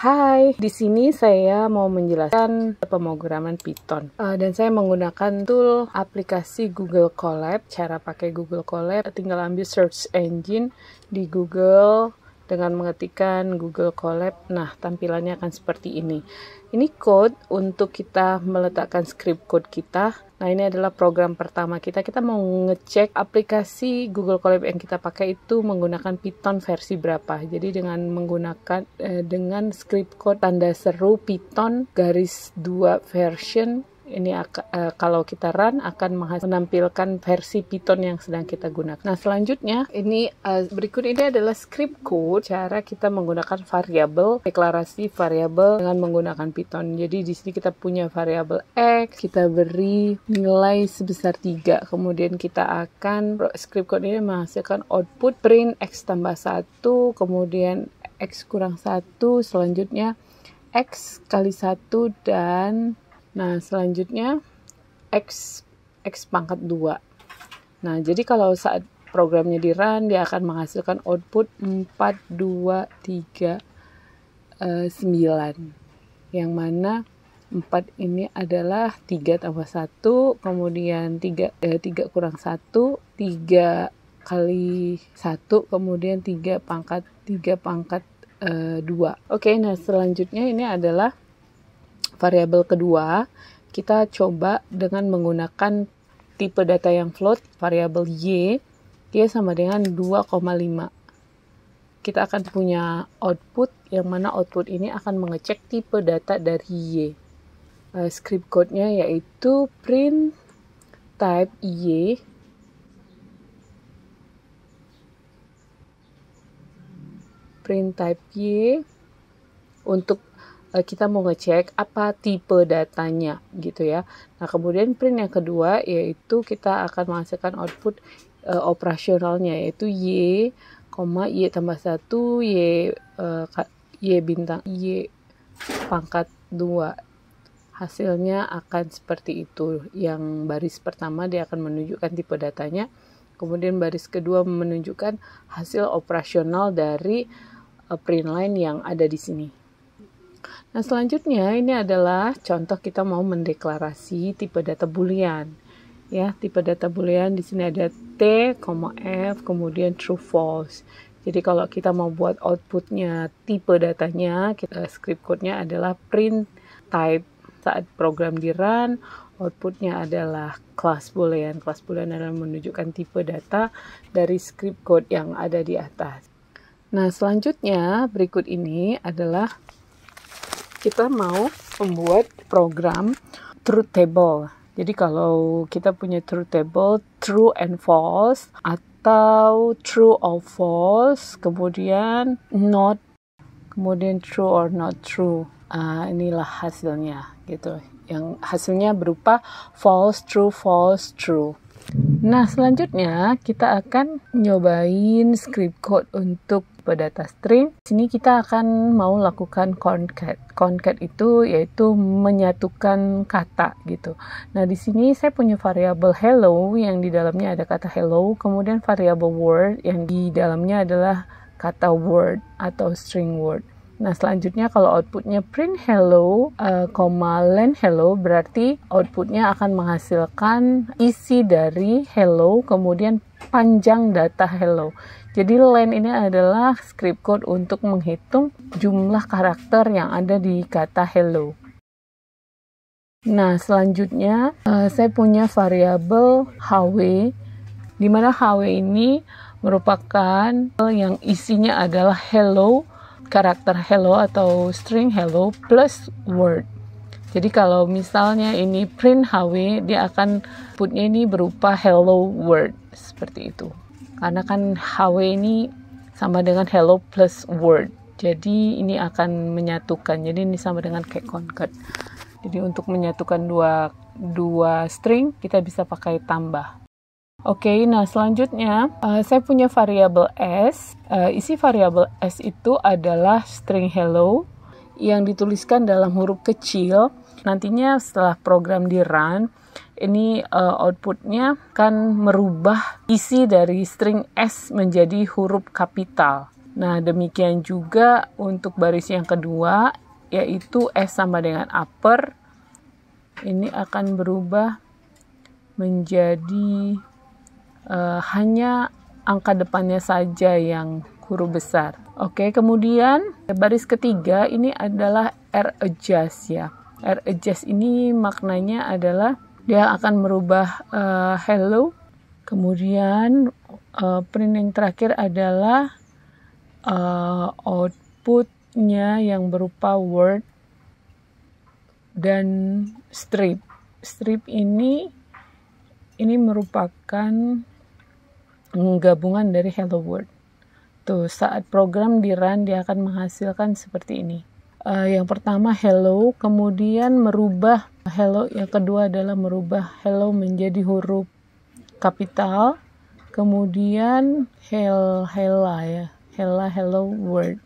Hai, di sini saya mau menjelaskan pemrograman Python uh, dan saya menggunakan tool aplikasi Google Colab. Cara pakai Google Colab, tinggal ambil search engine di Google, dengan mengetikkan Google Colab. Nah, tampilannya akan seperti ini. Ini code untuk kita meletakkan script code kita. Nah, ini adalah program pertama kita. Kita mau ngecek aplikasi Google Colab yang kita pakai itu menggunakan Python versi berapa. Jadi dengan menggunakan eh, dengan script code tanda seru Python garis 2 version ini uh, kalau kita run akan menampilkan versi Python yang sedang kita gunakan. Nah, selanjutnya ini uh, berikut ini adalah script code cara kita menggunakan variabel deklarasi variabel dengan menggunakan Python. Jadi di sini kita punya variabel x, kita beri nilai sebesar 3. Kemudian kita akan script code ini menghasilkan output print x tambah satu, kemudian x kurang satu, selanjutnya x kali satu dan Nah, selanjutnya X, X pangkat 2. Nah, jadi kalau saat programnya di run, dia akan menghasilkan output 4, 2, 3, 9. Yang mana 4 ini adalah 3 tambah 1, kemudian 3, eh, 3 kurang 1, 3 kali 1, kemudian 3 pangkat 3 pangkat e, eh, 2. Oke, okay, nah selanjutnya ini adalah variabel kedua, kita coba dengan menggunakan tipe data yang float, variabel Y, Y sama dengan 2,5. Kita akan punya output, yang mana output ini akan mengecek tipe data dari Y. Uh, script code-nya yaitu print type Y print type Y untuk Eh, kita mau ngecek apa tipe datanya gitu ya. Nah, kemudian print yang kedua yaitu kita akan menghasilkan output uh, operasionalnya yaitu y, y tambah 1, y uh, y bintang y pangkat 2. Hasilnya akan seperti itu. Yang baris pertama dia akan menunjukkan tipe datanya. Kemudian baris kedua menunjukkan hasil operasional dari print line yang ada di sini. Nah, selanjutnya ini adalah contoh kita mau mendeklarasi tipe data boolean. Ya, tipe data boolean di sini ada T, F, kemudian true false. Jadi kalau kita mau buat outputnya tipe datanya, kita eh, script code-nya adalah print type. Saat program di run, outputnya adalah class boolean. Class boolean adalah menunjukkan tipe data dari script code yang ada di atas. Nah, selanjutnya berikut ini adalah kita mau membuat program truth table. Jadi kalau kita punya truth table true and false atau true or false, kemudian not, kemudian true or not true. Uh, inilah hasilnya gitu. Yang hasilnya berupa false, true, false, true. Nah, selanjutnya kita akan nyobain script code untuk data Stream. Di sini kita akan mau lakukan concat. Concat itu yaitu menyatukan kata gitu. Nah, di sini saya punya variabel hello yang di dalamnya ada kata hello, kemudian variabel word yang di dalamnya adalah kata word atau string word. Nah, selanjutnya kalau outputnya print hello, uh, len hello, berarti outputnya akan menghasilkan isi dari hello, kemudian panjang data hello. Jadi len ini adalah script code untuk menghitung jumlah karakter yang ada di kata hello. Nah, selanjutnya eh, saya punya variabel HW di mana HW ini merupakan yang isinya adalah hello karakter hello atau string hello plus word. Jadi kalau misalnya ini print HW, dia akan putnya ini berupa hello word seperti itu karena kan HW ini sama dengan hello plus word jadi ini akan menyatukan jadi ini sama dengan kayak concat jadi untuk menyatukan dua dua string kita bisa pakai tambah Oke, okay, nah selanjutnya uh, saya punya variabel s. Uh, isi variabel s itu adalah string hello yang dituliskan dalam huruf kecil. Nantinya setelah program di run, ini uh, outputnya kan merubah isi dari string S menjadi huruf kapital. Nah, demikian juga untuk baris yang kedua, yaitu S sama dengan upper. Ini akan berubah menjadi uh, hanya angka depannya saja yang huruf besar. Oke, kemudian baris ketiga ini adalah R adjust ya. R adjust ini maknanya adalah dia akan merubah uh, hello kemudian uh, print yang terakhir adalah uh, outputnya yang berupa word dan strip strip ini ini merupakan gabungan dari hello world tuh saat program di run dia akan menghasilkan seperti ini uh, yang pertama hello, kemudian merubah hello, yang kedua adalah merubah hello menjadi huruf kapital, kemudian hell hella ya, hella hello world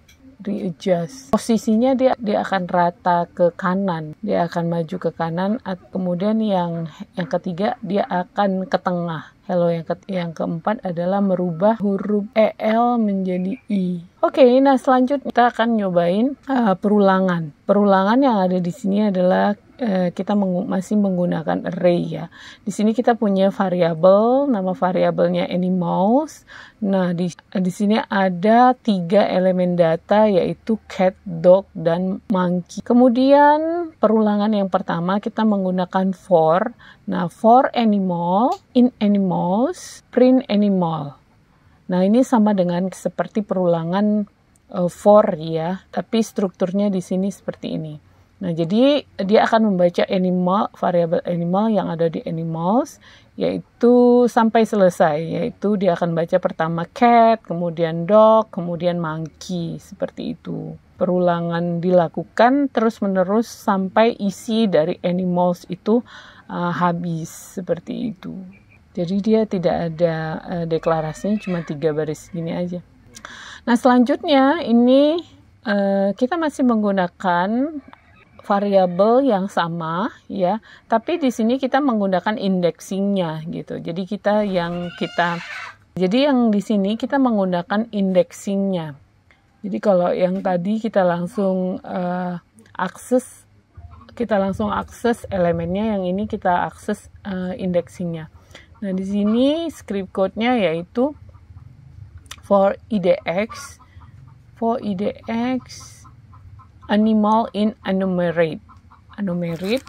readjust. Posisinya dia dia akan rata ke kanan, dia akan maju ke kanan. Kemudian yang yang ketiga dia akan ke tengah. Hello yang, ke yang keempat adalah merubah huruf EL menjadi I. Oke, okay, nah selanjutnya kita akan nyobain uh, perulangan. Perulangan yang ada di sini adalah Eh, kita meng masih menggunakan array ya. Di sini kita punya variabel, nama variabelnya animals. Nah, di, di sini ada tiga elemen data yaitu cat, dog, dan monkey. Kemudian perulangan yang pertama kita menggunakan for. Nah, for animal, in animals, print animal. Nah, ini sama dengan seperti perulangan uh, for ya, tapi strukturnya di sini seperti ini. Nah, jadi dia akan membaca animal, variabel animal yang ada di animals, yaitu sampai selesai, yaitu dia akan baca pertama cat, kemudian dog, kemudian monkey, seperti itu. Perulangan dilakukan terus-menerus sampai isi dari animals itu uh, habis, seperti itu. Jadi dia tidak ada uh, deklarasinya, cuma tiga baris gini aja. Nah, selanjutnya ini uh, kita masih menggunakan variabel yang sama ya tapi di sini kita menggunakan indexingnya gitu jadi kita yang kita jadi yang di sini kita menggunakan indexingnya jadi kalau yang tadi kita langsung uh, akses kita langsung akses elemennya yang ini kita akses uh, eh, indexingnya nah di sini script code-nya yaitu for idx for idx animal in enumerate enumerate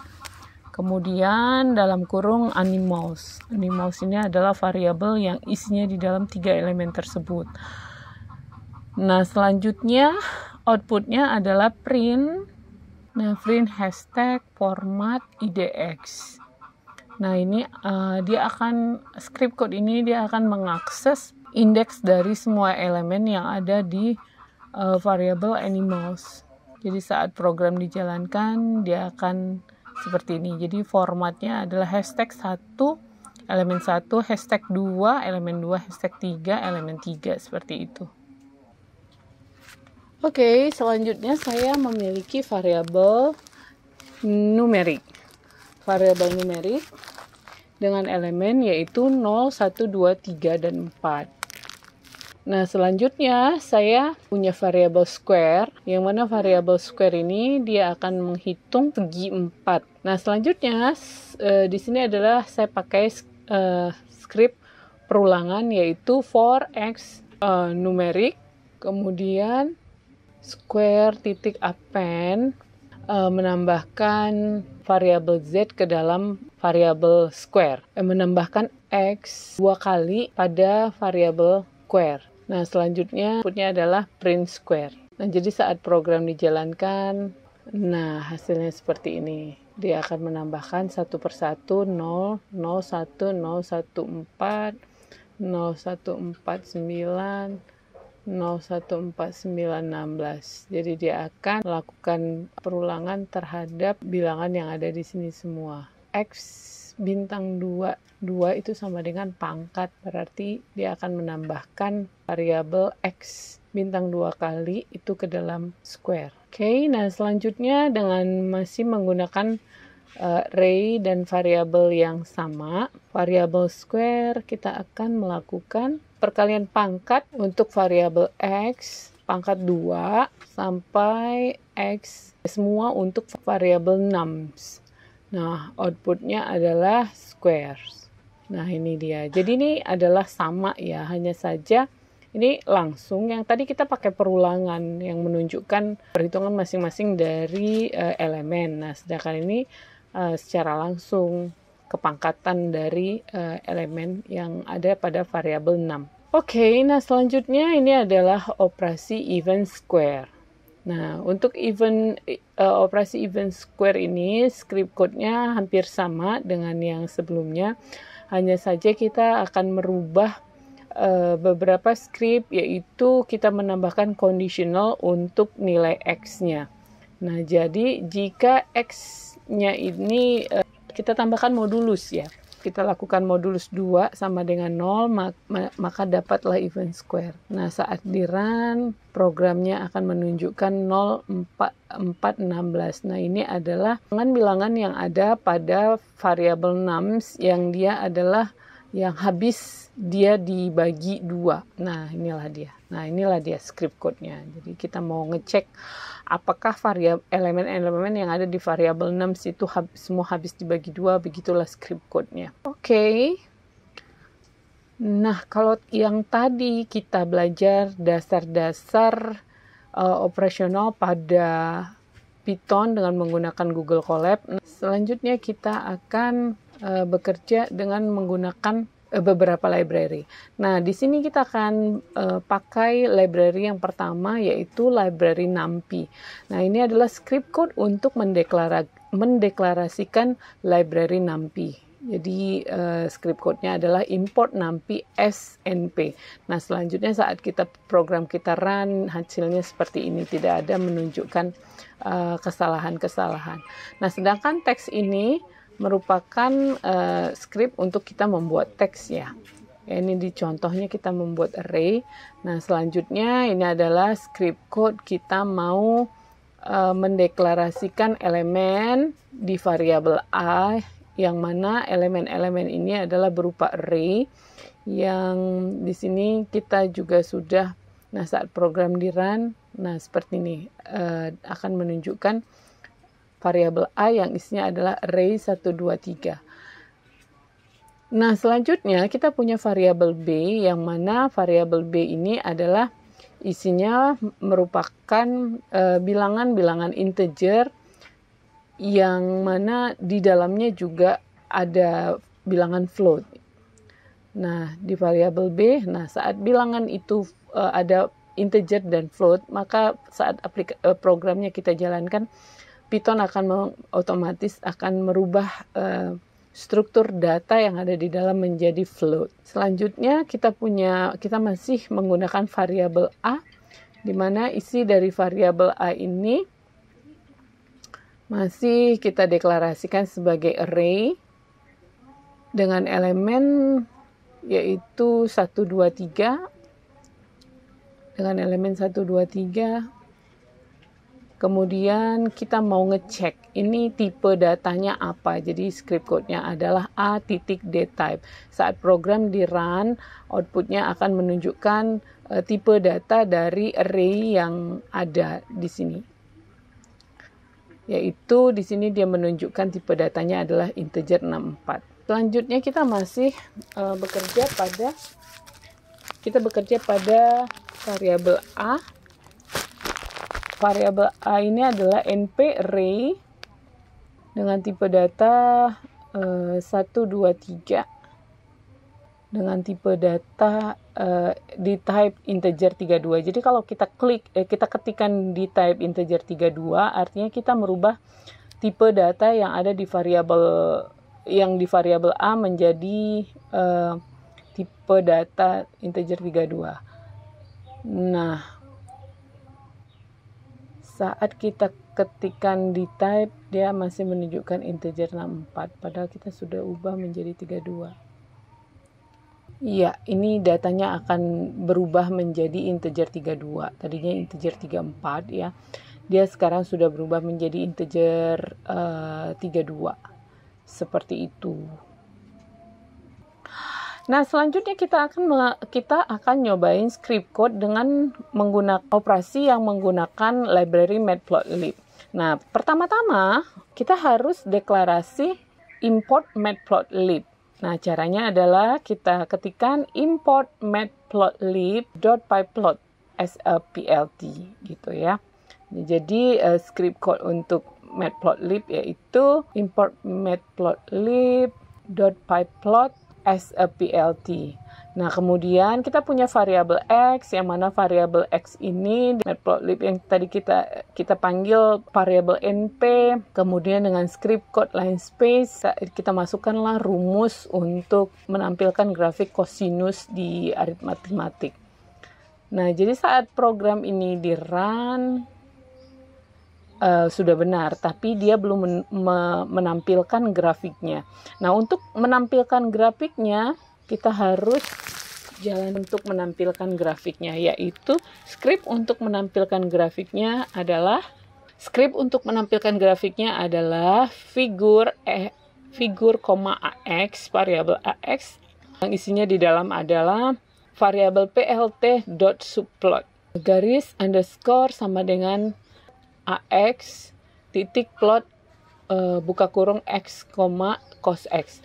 kemudian dalam kurung animals animals ini adalah variabel yang isinya di dalam tiga elemen tersebut nah selanjutnya outputnya adalah print nah print hashtag format idx nah ini uh, dia akan script code ini dia akan mengakses indeks dari semua elemen yang ada di uh, variable animals jadi saat program dijalankan dia akan seperti ini. Jadi formatnya adalah hashtag 1 elemen 1, hashtag 2, elemen 2, hashtag 3, elemen 3 seperti itu. Oke, okay, selanjutnya saya memiliki variabel numerik. Variabel numerik dengan elemen yaitu 0, 1, 2, 3, dan 4. Nah, selanjutnya saya punya variable square, yang mana variable square ini dia akan menghitung segi 4. Nah, selanjutnya eh, di sini adalah saya pakai eh, script perulangan yaitu for x eh, numeric, kemudian square titik append menambahkan variable z ke dalam variable square, menambahkan x dua kali pada variable square. Nah, selanjutnya inputnya adalah print square. Nah, jadi saat program dijalankan, nah hasilnya seperti ini. Dia akan menambahkan satu persatu 0, 0, 1, 0, 1, 4, 0, 1, 4, 9, 0, 1, 4, 9, 16. Jadi dia akan melakukan perulangan terhadap bilangan yang ada di sini semua. X bintang 2 2 itu sama dengan pangkat berarti dia akan menambahkan variabel X bintang 2 kali itu ke dalam square. Oke, okay, nah selanjutnya dengan masih menggunakan uh, ray dan variabel yang sama, variabel square kita akan melakukan perkalian pangkat untuk variabel x pangkat 2 sampai x semua untuk variabel nums. Nah, outputnya adalah squares. Nah, ini dia. Jadi ini adalah sama ya, hanya saja ini langsung yang tadi kita pakai perulangan yang menunjukkan perhitungan masing-masing dari uh, elemen. Nah, sedangkan ini uh, secara langsung kepangkatan dari uh, elemen yang ada pada variabel 6. Oke, okay, nah selanjutnya ini adalah operasi even square. Nah, untuk event uh, operasi event square ini script code-nya hampir sama dengan yang sebelumnya. Hanya saja kita akan merubah uh, beberapa script yaitu kita menambahkan conditional untuk nilai x-nya. Nah, jadi jika x-nya ini uh, kita tambahkan modulus ya kita lakukan modulus 2 sama dengan 0, maka dapatlah event square. Nah, saat di run, programnya akan menunjukkan 16. Nah, ini adalah bilangan-bilangan yang ada pada variabel nums yang dia adalah yang habis dia dibagi dua. Nah, inilah dia. Nah, inilah dia script code-nya. Jadi kita mau ngecek apakah variabel elemen-elemen yang ada di variabel nums itu hab semua habis dibagi dua, begitulah script code-nya. Oke. Okay. Nah, kalau yang tadi kita belajar dasar-dasar uh, operasional pada Python dengan menggunakan Google Colab, nah, selanjutnya kita akan uh, bekerja dengan menggunakan uh, beberapa library. Nah, di sini kita akan uh, pakai library yang pertama yaitu library NumPy. Nah, ini adalah script code untuk mendeklara mendeklarasikan library NumPy. Jadi uh, script code-nya adalah import numpy. snp. Nah selanjutnya saat kita program kita run hasilnya seperti ini tidak ada menunjukkan kesalahan-kesalahan. Uh, kesalahan -kesalahan. nah sedangkan teks ini merupakan uh, eh, script untuk kita membuat teks ya. Ini di contohnya kita membuat array. Nah, selanjutnya ini adalah script code kita mau uh, mendeklarasikan elemen di variabel a yang mana elemen-elemen ini adalah berupa array yang di sini kita juga sudah nah saat program di run nah seperti ini uh, akan menunjukkan variabel A yang isinya adalah array 123. Nah, selanjutnya kita punya variabel B yang mana variabel B ini adalah isinya merupakan eh, bilangan-bilangan uh, integer yang mana di dalamnya juga ada bilangan float. Nah, di variabel B, nah saat bilangan itu uh, ada integer dan float, maka saat aplik- eh, programnya kita jalankan Python akan otomatis akan merubah uh, struktur data yang ada di dalam menjadi float. Selanjutnya kita punya kita masih menggunakan variabel a di mana isi dari variabel a ini masih kita deklarasikan sebagai array dengan elemen yaitu 123 dengan elemen 123 Kemudian kita mau ngecek ini tipe datanya apa. Jadi script code-nya adalah A titik D type. Saat program di run, outputnya akan menunjukkan uh, tipe data dari array yang ada di sini. Yaitu di sini dia menunjukkan tipe datanya adalah integer 64. Selanjutnya kita masih uh, bekerja pada kita bekerja pada variabel A variabel A ini adalah NP array dengan tipe data 2, eh, 123 dengan tipe data eh, di type integer 32. Jadi kalau kita klik eh, kita ketikkan di type integer 32 artinya kita merubah tipe data yang ada di variabel yang di variabel A menjadi eh, tipe data integer 32. Nah, saat kita ketikan di type dia masih menunjukkan integer 64 padahal kita sudah ubah menjadi 32 Iya, ini datanya akan berubah menjadi integer 32. Tadinya integer 34 ya. Dia sekarang sudah berubah menjadi integer uh, eh, 32. Seperti itu. Nah, selanjutnya kita akan kita akan nyobain script code dengan menggunakan operasi yang menggunakan library matplotlib. Nah, pertama-tama kita harus deklarasi import matplotlib. Nah, caranya adalah kita ketikkan import matplotlib.pyplot as a plt gitu ya. Jadi uh, script code untuk matplotlib yaitu import matplotlib.pyplot as a eh, PLT. Nah, kemudian kita punya variabel x yang mana variabel x ini matplotlib yang tadi kita kita panggil variabel np, kemudian dengan script code line space kita masukkanlah rumus untuk menampilkan grafik kosinus di aritmatik. Nah, jadi saat program ini di run, uh, sudah benar, tapi dia belum men me menampilkan grafiknya. Nah, untuk menampilkan grafiknya, kita harus jalan untuk menampilkan grafiknya, yaitu script untuk menampilkan grafiknya adalah script untuk menampilkan grafiknya adalah figur eh, figur koma ax variabel ax yang isinya di dalam adalah variabel plt dot subplot garis underscore sama dengan ax titik plot uh, buka kurung x, koma cos x.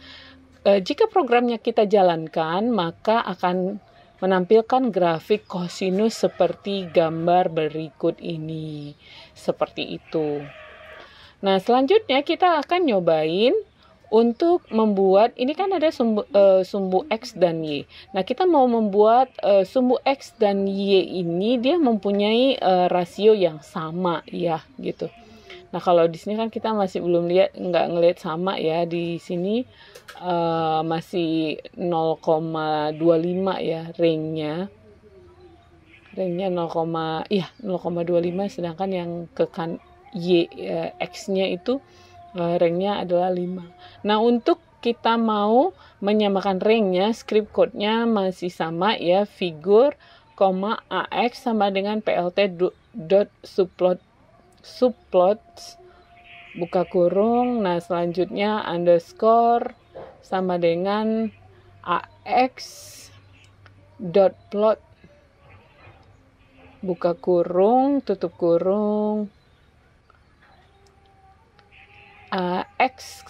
Uh, jika programnya kita jalankan, maka akan menampilkan grafik kosinus seperti gambar berikut ini. Seperti itu. Nah, selanjutnya kita akan nyobain untuk membuat ini kan ada sumbu, uh, sumbu x dan y. Nah, kita mau membuat uh, sumbu x dan y ini dia mempunyai uh, rasio yang sama ya gitu. Nah, kalau di sini kan kita masih belum lihat nggak ngelihat sama ya di sini uh, masih 0,25 ya ringnya ringnya 0, iya 0,25 sedangkan yang ke kan y uh, x-nya itu uh, adalah 5 nah untuk kita mau menyamakan ringnya, script code-nya masih sama ya figur koma ax sama dengan plt dot subplot subplots buka kurung nah selanjutnya underscore sama dengan ax dot plot buka kurung tutup kurung uh, x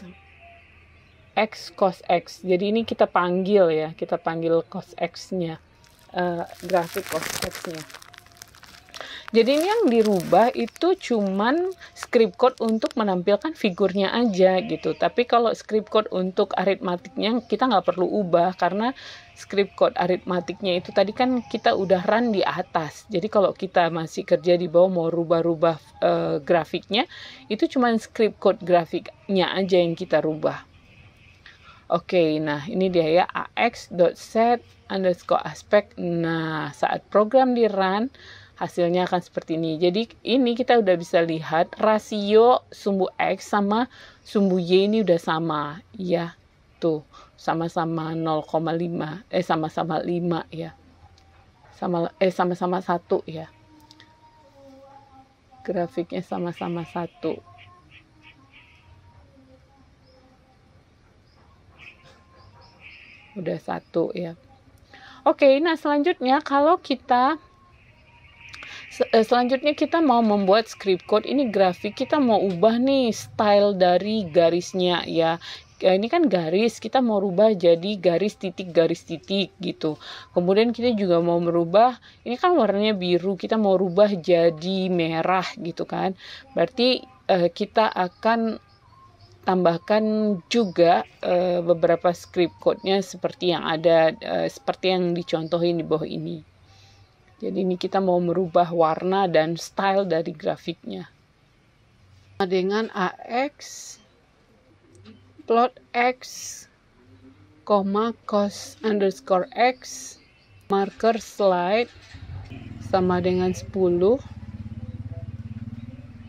x cos x. Jadi ini kita panggil ya, kita panggil cos x-nya, uh, grafik cos x-nya. Jadi ini yang dirubah itu cuman script code untuk menampilkan figurnya aja gitu. Tapi kalau script code untuk aritmatiknya kita nggak perlu ubah karena script code aritmatiknya itu tadi kan kita udah run di atas. Jadi kalau kita masih kerja di bawah mau rubah-rubah e, grafiknya itu cuman script code grafiknya aja yang kita rubah. Oke, nah ini dia ya ax.set underscore aspect. Nah, saat program di run, hasilnya akan seperti ini. Jadi ini kita udah bisa lihat rasio sumbu X sama sumbu Y ini udah sama. Ya, tuh sama-sama 0,5 eh sama-sama 5 ya. Sama eh sama-sama 1 ya. Grafiknya sama-sama 1. udah 1 ya. Oke, nah selanjutnya kalau kita Sel eh, selanjutnya kita mau membuat script code ini grafik kita mau ubah nih style dari garisnya ya ya ini kan garis kita mau rubah jadi garis titik garis titik gitu kemudian kita juga mau merubah ini kan warnanya biru kita mau rubah jadi merah gitu kan berarti eh, kita akan tambahkan juga eh, beberapa script code-nya seperti yang ada eh, seperti yang dicontohin di bawah ini jadi ini kita mau merubah warna dan style dari grafiknya. Nah Dengan AX, plot X, koma cos underscore X, marker slide, sama dengan 10,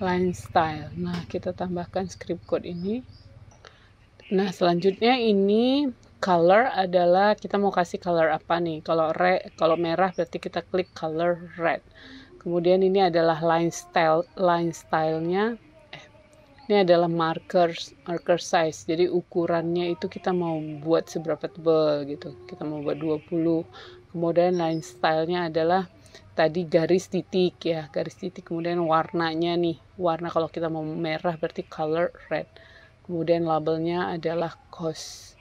line style. Nah, kita tambahkan script code ini. Nah, selanjutnya ini color adalah kita mau kasih color apa nih kalau red kalau merah berarti kita klik color red kemudian ini adalah line style line stylenya eh, ini adalah markers marker size jadi ukurannya itu kita mau buat seberapa tebal gitu kita mau buat 20 kemudian line stylenya adalah tadi garis titik ya garis titik kemudian warnanya nih warna kalau kita mau merah berarti color red kemudian labelnya adalah cost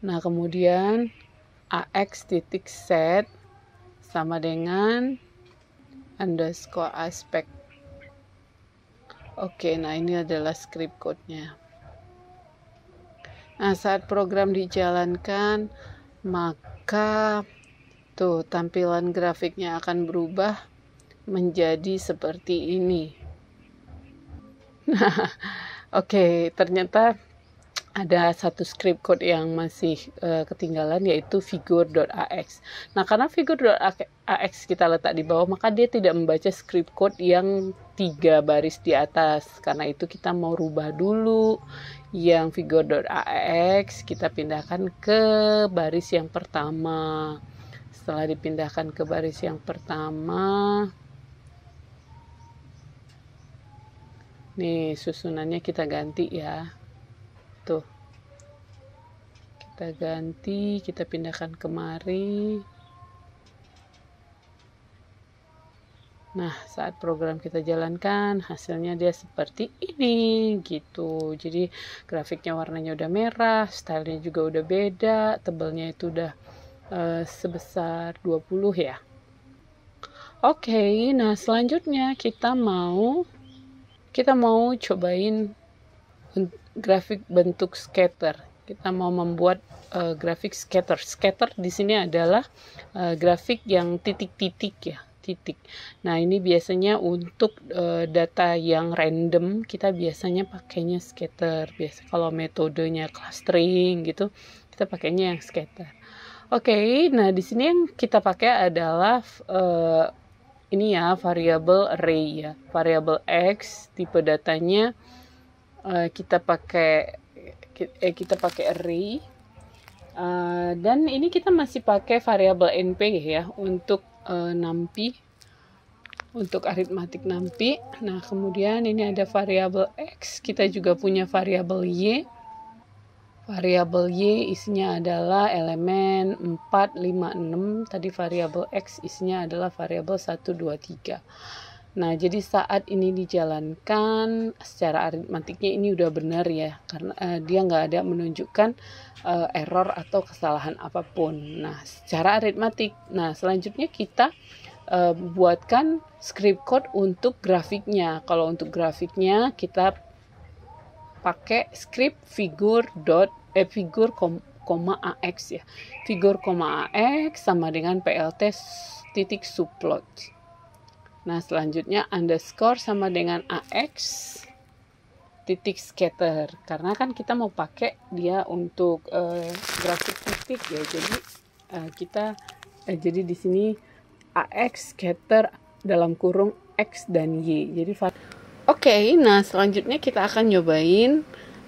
Nah, kemudian AX titik set sama dengan underscore aspect Oke, nah ini adalah script code-nya. Nah, saat program dijalankan, maka tuh tampilan grafiknya akan berubah menjadi seperti ini. Nah, oke, ternyata ada satu script code yang masih uh, ketinggalan yaitu figure.ax. Nah, karena figure.ax kita letak di bawah, maka dia tidak membaca script code yang tiga baris di atas. Karena itu kita mau rubah dulu yang figure.ax kita pindahkan ke baris yang pertama. Setelah dipindahkan ke baris yang pertama, nih susunannya kita ganti ya gitu kita ganti kita pindahkan kemari Nah, saat program kita jalankan, hasilnya dia seperti ini gitu. Jadi, grafiknya warnanya udah merah, stylenya juga udah beda, tebalnya itu udah uh, sebesar 20 ya. Oke, okay, nah selanjutnya kita mau kita mau cobain grafik bentuk scatter. Kita mau membuat uh, grafik scatter. Scatter di sini adalah uh, grafik yang titik-titik ya, titik. Nah, ini biasanya untuk uh, data yang random kita biasanya pakainya scatter. Biasa kalau metodenya clustering gitu, kita pakainya yang scatter. Oke, okay, nah di sini yang kita pakai adalah uh, ini ya variabel array ya, variabel x tipe datanya Eh, kita pakai eh, kita pakai array uh, dan ini kita masih pakai variabel np ya untuk uh, nampi untuk aritmatik nampi Nah, kemudian ini ada variabel x, kita juga punya variabel y. Variabel y isinya adalah elemen 4, 5, 6. Tadi variabel x isinya adalah variabel 1, 2, 3. Nah, jadi saat ini dijalankan secara aritmatiknya ini udah benar ya, karena uh, dia nggak ada menunjukkan uh, error atau kesalahan apapun. Nah, secara aritmatik, nah selanjutnya kita uh, buatkan script code untuk grafiknya. Kalau untuk grafiknya kita pakai script figure dot eh, figure kom, koma ax ya, figure koma ax sama dengan plt titik subplot. Nah, selanjutnya underscore sama dengan AX titik scatter. Karena kan kita mau pakai dia untuk uh, grafik titik ya. Jadi uh, kita uh, jadi di sini AX scatter dalam kurung X dan Y. Jadi Oke, okay, nah selanjutnya kita akan nyobain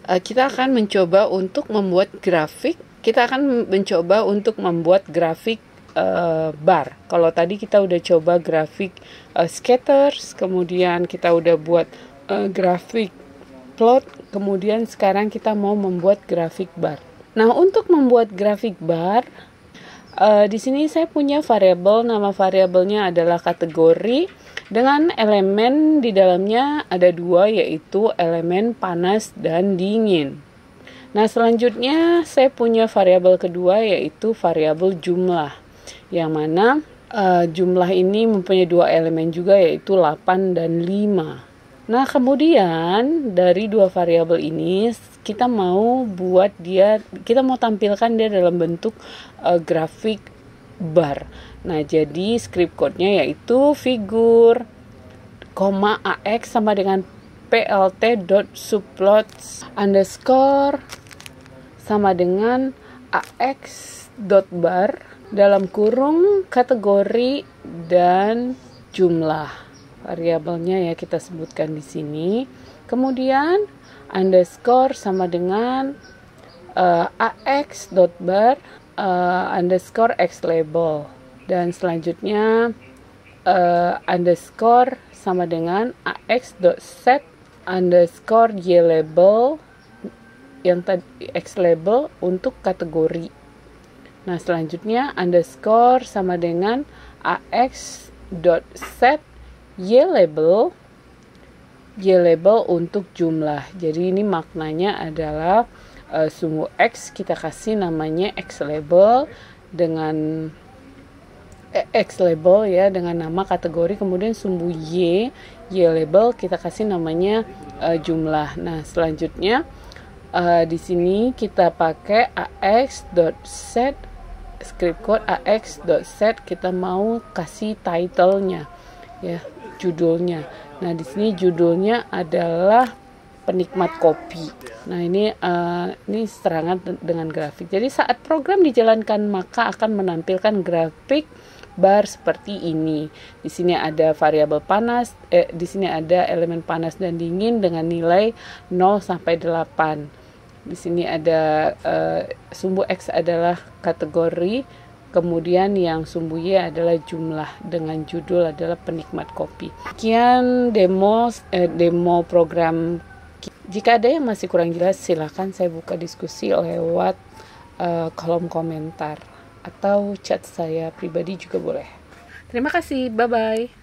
uh, kita akan mencoba untuk membuat grafik. Kita akan mencoba untuk membuat grafik uh, bar. Kalau tadi kita udah coba grafik uh, eh, scatters, kemudian kita udah buat uh, grafik plot, kemudian sekarang kita mau membuat grafik bar. Nah, untuk membuat grafik bar, uh, di sini saya punya variabel, nama variabelnya adalah kategori dengan elemen di dalamnya ada dua yaitu elemen panas dan dingin. Nah, selanjutnya saya punya variabel kedua yaitu variabel jumlah yang mana uh, jumlah ini mempunyai dua elemen juga yaitu 8 dan 5. Nah, kemudian dari dua variabel ini kita mau buat dia kita mau tampilkan dia dalam bentuk uh, grafik bar. Nah, jadi script code-nya yaitu figur koma AX sama dengan dot plt.subplots underscore sama dengan dot bar dalam kurung kategori dan jumlah variabelnya ya kita sebutkan di sini. Kemudian underscore sama dengan uh, ax.bar uh, underscore x label dan selanjutnya uh, underscore sama dengan ax set underscore y label yang tadi x label untuk kategori Nah, selanjutnya underscore sama dengan ax set y label y label untuk jumlah. Jadi ini maknanya adalah uh, eh, sumbu x kita kasih namanya x label dengan eh, x label ya dengan nama kategori kemudian sumbu y y label kita kasih namanya uh, jumlah. Nah, selanjutnya uh, di sini kita pakai ax set script code ax.set kita mau kasih title-nya ya, judulnya. Nah, di sini judulnya adalah penikmat kopi. Nah, ini uh, ini serangan dengan grafik. Jadi saat program dijalankan maka akan menampilkan grafik bar seperti ini. Di sini ada variabel panas, eh, di sini ada elemen panas dan dingin dengan nilai 0 sampai 8. Di sini ada uh, sumbu X adalah kategori, kemudian yang sumbu Y adalah jumlah dengan judul adalah penikmat kopi. Sekian demo eh, demo program. Jika ada yang masih kurang jelas silahkan saya buka diskusi lewat uh, kolom komentar atau chat saya pribadi juga boleh. Terima kasih, bye bye.